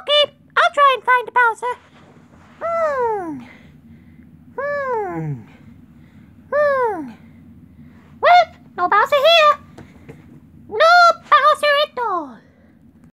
Okay, I'll try and find Bowser. Hmm. Hmm. Hmm. Whoop! No Bowser here.